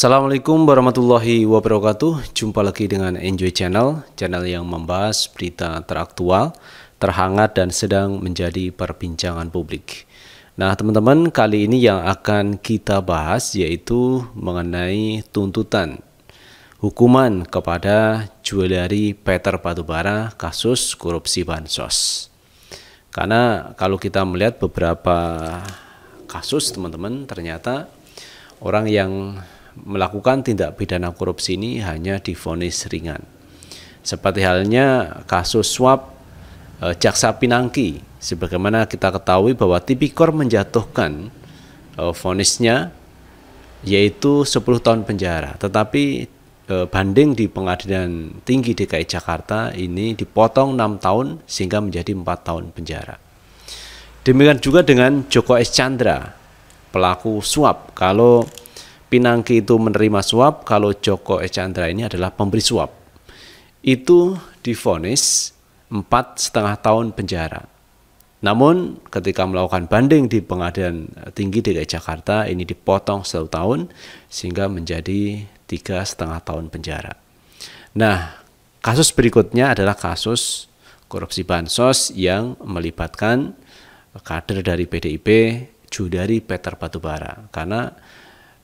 Assalamualaikum warahmatullahi wabarakatuh Jumpa lagi dengan Enjoy Channel Channel yang membahas berita teraktual Terhangat dan sedang menjadi perbincangan publik Nah teman-teman kali ini yang akan kita bahas Yaitu mengenai tuntutan Hukuman kepada jualari Peter Batubara Kasus korupsi Bansos Karena kalau kita melihat beberapa kasus teman-teman Ternyata orang yang melakukan tindak pidana korupsi ini hanya difonis ringan. Seperti halnya kasus suap e, jaksa Pinangki, sebagaimana kita ketahui bahwa tipikor menjatuhkan e, fonisnya yaitu 10 tahun penjara, tetapi e, banding di Pengadilan Tinggi DKI Jakarta ini dipotong 6 tahun sehingga menjadi 4 tahun penjara. Demikian juga dengan Joko S. Chandra, pelaku suap. Kalau Pinangki itu menerima suap kalau Joko Echandra ini adalah pemberi suap. Itu difonis empat setengah tahun penjara. Namun ketika melakukan banding di pengadilan tinggi DKI Jakarta ini dipotong satu tahun sehingga menjadi tiga setengah tahun penjara. Nah kasus berikutnya adalah kasus korupsi bansos yang melibatkan kader dari PDIP Judari Peter Batubara karena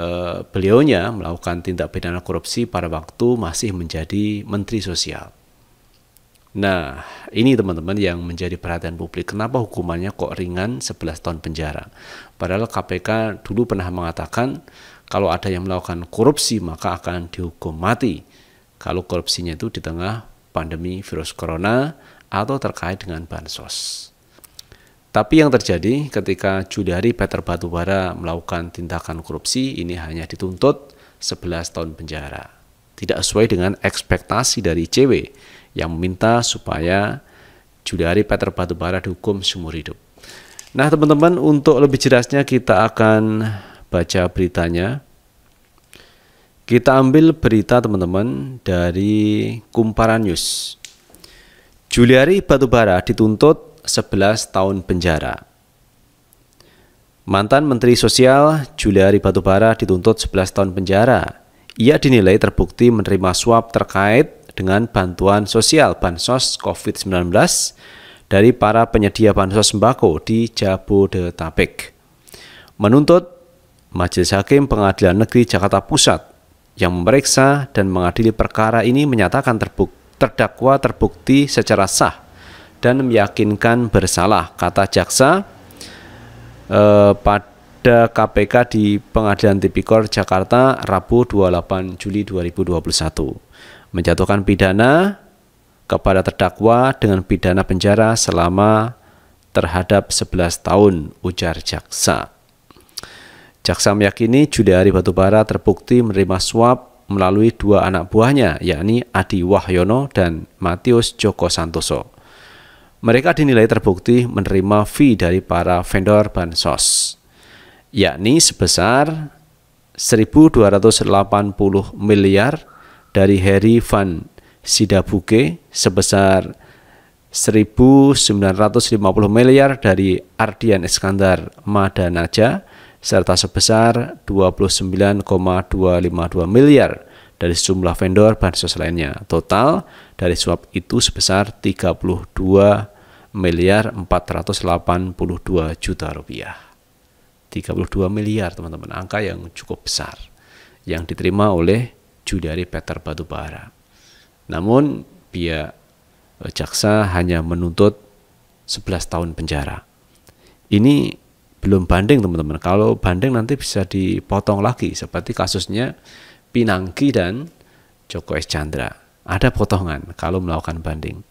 Eh, beliaunya melakukan tindak pidana korupsi pada waktu masih menjadi menteri sosial. Nah, ini teman-teman yang menjadi perhatian publik. Kenapa hukumannya kok ringan 11 tahun penjara? Padahal KPK dulu pernah mengatakan kalau ada yang melakukan korupsi maka akan dihukum mati. Kalau korupsinya itu di tengah pandemi virus corona atau terkait dengan bansos. Tapi yang terjadi ketika Juliari Peter Batubara melakukan tindakan korupsi ini hanya dituntut 11 tahun penjara. Tidak sesuai dengan ekspektasi dari CW yang meminta supaya Juliari Peter Batubara dihukum seumur hidup. Nah teman-teman untuk lebih jelasnya kita akan baca beritanya. Kita ambil berita teman-teman dari Kumparan News. Juliari Batubara dituntut 11 tahun penjara. Mantan Menteri Sosial Juliari Batubara dituntut 11 tahun penjara. Ia dinilai terbukti menerima suap terkait dengan bantuan sosial bansos COVID-19 dari para penyedia bansos sembako di Jabodetabek. Menuntut Majelis Hakim Pengadilan Negeri Jakarta Pusat yang memeriksa dan mengadili perkara ini menyatakan terbuk terdakwa terbukti secara sah dan meyakinkan bersalah, kata jaksa eh, pada KPK di Pengadilan Tipikor Jakarta Rabu 28 Juli 2021. Menjatuhkan pidana kepada terdakwa dengan pidana penjara selama terhadap 11 tahun, ujar jaksa. Jaksa meyakini Juliari Batubara terbukti menerima suap melalui dua anak buahnya, yakni Adi Wahyono dan Matius Joko Santoso mereka dinilai terbukti menerima fee dari para vendor bansos, yakni sebesar 1.280 miliar dari Harry Van Sidabuke sebesar 1.950 miliar dari Ardian Iskandar Madanaja serta sebesar 29,252 miliar dari sejumlah vendor bansos lainnya. Total dari suap itu sebesar 32 miliar 482 juta rupiah. 32 miliar teman-teman, angka yang cukup besar yang diterima oleh Juliari Peter Batubara. Namun pihak eh, jaksa hanya menuntut 11 tahun penjara. Ini belum banding teman-teman. Kalau banding nanti bisa dipotong lagi seperti kasusnya Pinangki dan Joko S. Chandra. Ada potongan kalau melakukan banding.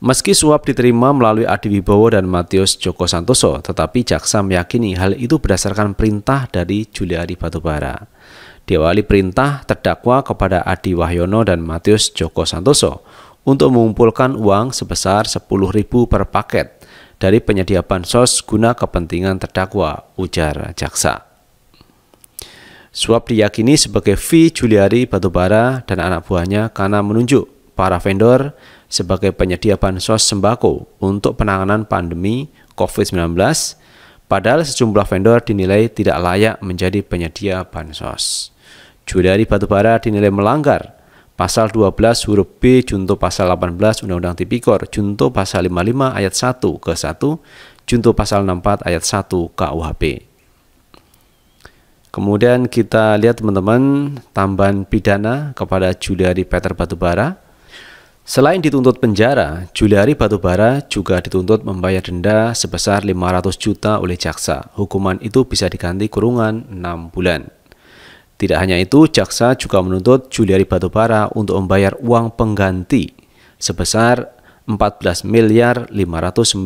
Meski suap diterima melalui Adi Wibowo dan Matius Joko Santoso, tetapi jaksa meyakini hal itu berdasarkan perintah dari Juliari Batubara. Diawali perintah terdakwa kepada Adi Wahyono dan Matius Joko Santoso untuk mengumpulkan uang sebesar 10.000 per paket dari penyedia bansos guna kepentingan terdakwa, ujar jaksa. Suap diyakini sebagai V. Juliari Batubara dan anak buahnya karena menunjuk para vendor sebagai penyedia bansos sembako untuk penanganan pandemi COVID-19, padahal sejumlah vendor dinilai tidak layak menjadi penyedia bansos. Juliari Batubara dinilai melanggar pasal 12 huruf B junto pasal 18 Undang-Undang Tipikor junto pasal 55 ayat 1 ke 1 junto pasal 64 ayat 1 KUHP. Kemudian kita lihat teman-teman tambahan pidana kepada Juliari Peter Batubara. Selain dituntut penjara, Juliari Batubara juga dituntut membayar denda sebesar 500 juta oleh jaksa. Hukuman itu bisa diganti kurungan 6 bulan. Tidak hanya itu, jaksa juga menuntut Juliari Batubara untuk membayar uang pengganti sebesar 14 miliar 597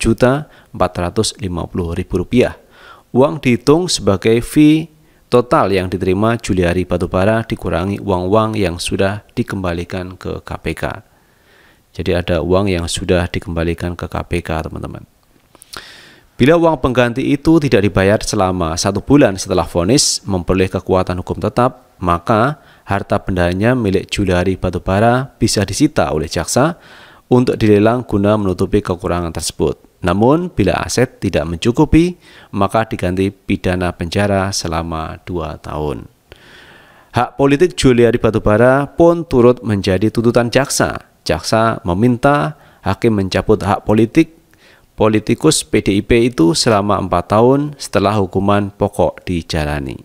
juta 450 ribu rupiah uang dihitung sebagai fee total yang diterima Juliari Batubara dikurangi uang-uang yang sudah dikembalikan ke KPK. Jadi ada uang yang sudah dikembalikan ke KPK, teman-teman. Bila uang pengganti itu tidak dibayar selama satu bulan setelah vonis memperoleh kekuatan hukum tetap, maka harta bendanya milik Juliari Batubara bisa disita oleh jaksa untuk dilelang guna menutupi kekurangan tersebut. Namun, bila aset tidak mencukupi, maka diganti pidana penjara selama dua tahun. Hak politik Juliari Batubara pun turut menjadi tuntutan jaksa. Jaksa meminta hakim mencabut hak politik politikus PDIP itu selama empat tahun setelah hukuman pokok dijalani.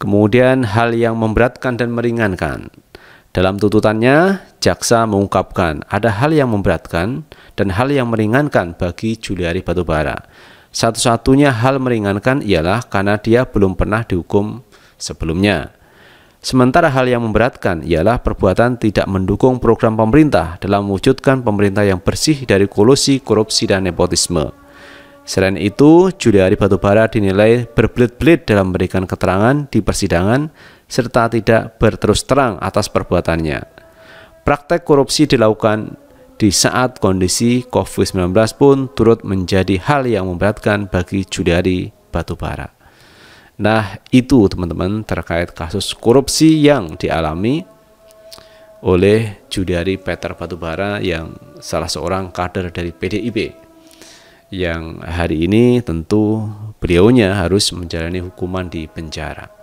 Kemudian hal yang memberatkan dan meringankan. Dalam tuntutannya, jaksa mengungkapkan ada hal yang memberatkan dan hal yang meringankan bagi Juliari Batubara. Satu-satunya hal meringankan ialah karena dia belum pernah dihukum sebelumnya. Sementara hal yang memberatkan ialah perbuatan tidak mendukung program pemerintah dalam mewujudkan pemerintah yang bersih dari kolusi, korupsi, dan nepotisme. Selain itu, Juliari Batubara dinilai berbelit-belit dalam memberikan keterangan di persidangan serta tidak berterus terang atas perbuatannya. Praktek korupsi dilakukan di saat kondisi COVID-19 pun turut menjadi hal yang memberatkan bagi Juliari Batubara. Nah, itu teman-teman terkait kasus korupsi yang dialami oleh judari Peter Batubara yang salah seorang kader dari PDIP yang hari ini tentu beliaunya harus menjalani hukuman di penjara.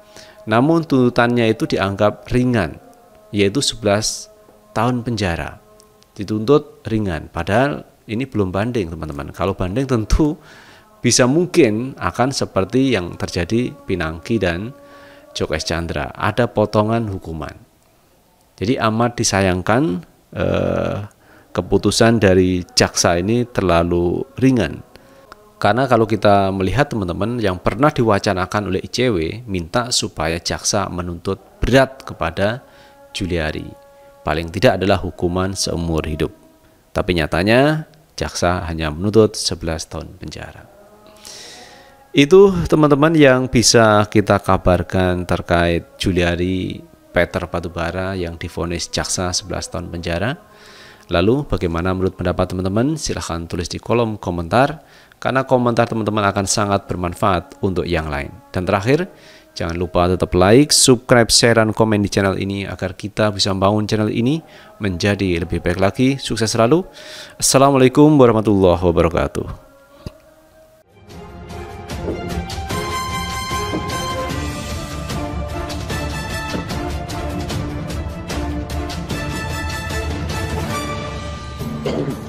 Namun tuntutannya itu dianggap ringan, yaitu 11 tahun penjara. Dituntut ringan, padahal ini belum banding teman-teman. Kalau banding tentu bisa mungkin akan seperti yang terjadi Pinangki dan Jokes Chandra. Ada potongan hukuman. Jadi amat disayangkan eh, keputusan dari jaksa ini terlalu ringan karena kalau kita melihat teman-teman yang pernah diwacanakan oleh ICW minta supaya jaksa menuntut berat kepada Juliari. Paling tidak adalah hukuman seumur hidup. Tapi nyatanya jaksa hanya menuntut 11 tahun penjara. Itu teman-teman yang bisa kita kabarkan terkait Juliari Peter Patubara yang difonis jaksa 11 tahun penjara. Lalu bagaimana menurut pendapat teman-teman? Silahkan tulis di kolom komentar karena komentar teman-teman akan sangat bermanfaat untuk yang lain. Dan terakhir, jangan lupa tetap like, subscribe, share, dan komen di channel ini agar kita bisa membangun channel ini menjadi lebih baik lagi. Sukses selalu. Assalamualaikum warahmatullahi wabarakatuh. Thank you.